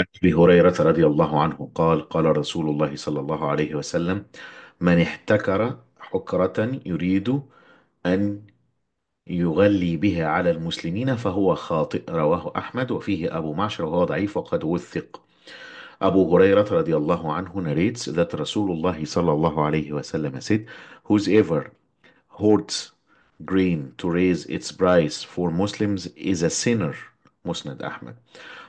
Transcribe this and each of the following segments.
ابي هريره رضي الله عنه قال قال رسول الله صلى الله عليه وسلم من احتكر حكره يريد ان يغلي بها على المسلمين فهو خاطئ رواه احمد وفيه ابو معشر وهو ضعيف وقد وثق أبو Abu Hurairah radiallahu anhu narrates that Rasulullah sallallahu alayhi wasallam said, Whosoever hoards grain to raise its price for Muslims is a sinner. مسند أحمد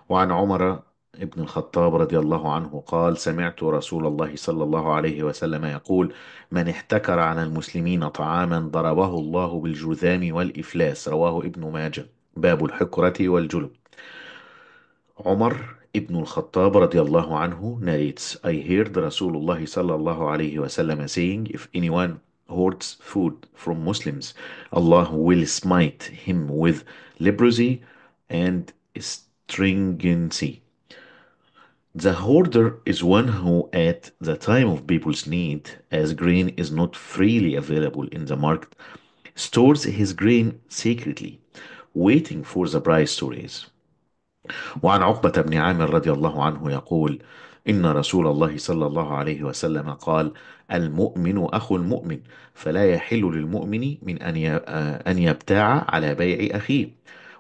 وعن عمر ابن الخطاب رضي الله عنه قال سمعت رسول الله صلى الله عليه وسلم يقول من احتكر على المسلمين طعاما ضربه الله بالجذام والإفلاس رواه ابن ماجه باب الحكرة والجلب عمر ابن الخطاب رضي الله عنه narrates I heard رسول الله صلى الله عليه وسلم saying if anyone hoards food from Muslims Allah will smite him with leprosy and stringency The hoarder is one who, at the time of people's need, as grain is not freely available in the market, stores his grain secretly, waiting for the price to raise. وعن عقبة بن عامر رضي الله عنه يقول: إن رسول الله صلى الله عليه وسلم قال: المؤمن أخو المؤمن، فلا يحل للمؤمن من أن أن يبتاع على بيع أخيه.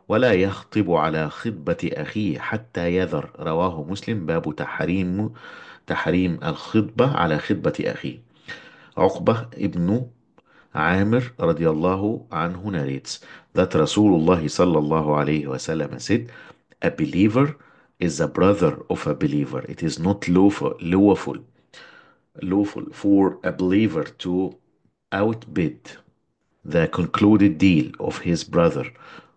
ولا يخطب على خطبة أخيه حتى يذر رواه مسلم باب تحريم تحريم الخطبة على خطبة أخيه عقبة ابن عامر رضي الله عنه ناريتس that رسول الله صلى الله عليه وسلم سيد a believer is a brother of a believer it is not lawful, lawful, lawful for a believer to outbid the concluded deal of his brother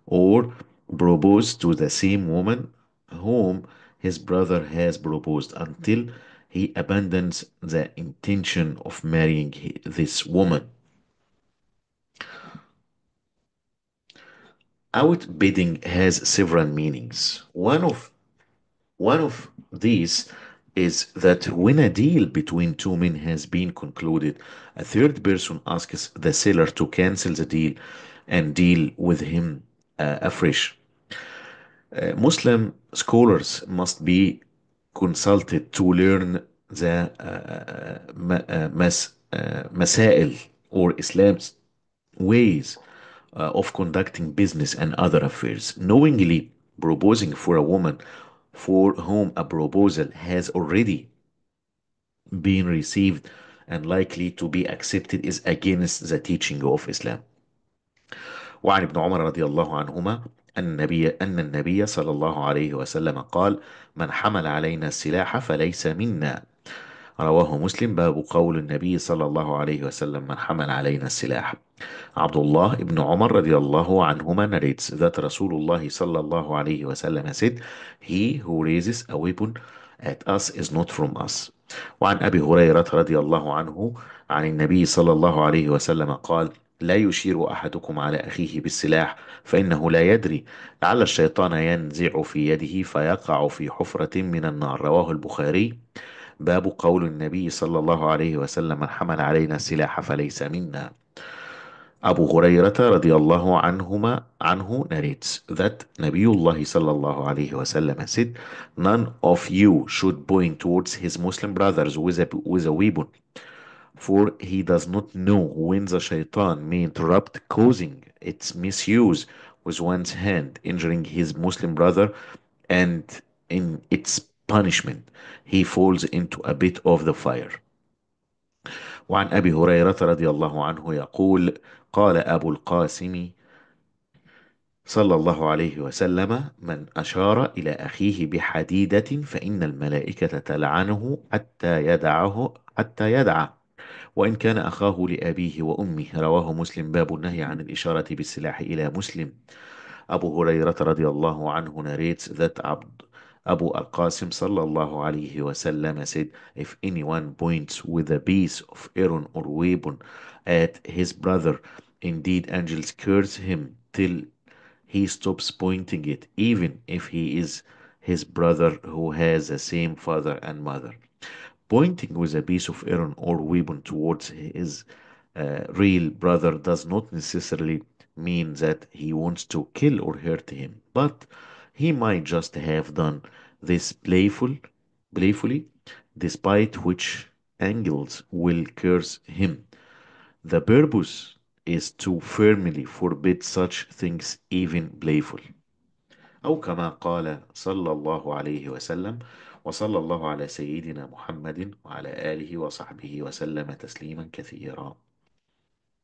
or propose to the same woman whom his brother has proposed until he abandons the intention of marrying this woman. Outbidding has several meanings. One of one of these is that when a deal between two men has been concluded, a third person asks the seller to cancel the deal and deal with him uh, afresh. Uh, Muslim scholars must be consulted to learn the uh, mas masail or Islam's ways of conducting business and other affairs. Knowingly proposing for a woman for whom a proposal has already been received and likely to be accepted is against the teaching of Islam. وعن ابن عمر رضي الله عنهما أن النبي أن النبي صلى الله عليه وسلم قال: من حمل علينا السلاح فليس منا. رواه مسلم باب قول النبي صلى الله عليه وسلم من حمل علينا السلاح عبد الله Abdullah ibn Umar radiallahu anhuma narrates that صلى الله عليه وسلم said, He who raises a weapon at us is not from us. وعن أبي هريرة رضي الله عنه عن النبي صلى الله عليه وسلم قال لا يشير أحدكم على أخيه بالسلاح فإنه لا يدري لعل الشيطان ينزع في يده فيقع في حفرة من النار رواه البخاري باب قول النبي صلى الله عليه وسلم من حمل علينا السلاح فليس منا أبو هريرة رضي الله عنهما عنه narrates that نبي الله صلى الله عليه وسلم said none of you should point towards his Muslim brothers with a, with a weapon For he does not know when the shaitan may interrupt, causing its misuse with one's hand, injuring his Muslim brother, and in its punishment he falls into a bit of the fire. وعن أبي هريرة رضي الله عنه يقول قال أبو القاسم صلى الله عليه وسلم من أشار إلى أخيه بحديدة فإن الملائكة تلعنه حتى يدعه حتى يدعه وإن كان أخاه لأبيه وأمه رواه مسلم باب النهي عن الإشارة بالسلاح إلى مسلم أبو هريرة رضي الله عنه narrates that عبد Abu al-Qasim sallallahu alayhi wasallam said, if anyone points with a piece of iron or weapon at his brother, indeed angels curse him till he stops pointing it, even if he is his brother who has the same father and mother. Pointing with a piece of iron or weapon towards his uh, real brother does not necessarily mean that he wants to kill or hurt him, but he might just have done this playful, playfully, despite which angels will curse him. The purpose is to firmly forbid such things even playful. أو كما قال صلى الله عليه وسلم وصلى الله على سيدنا محمد وعلى آله وصحبه وسلم تسليما كثيرا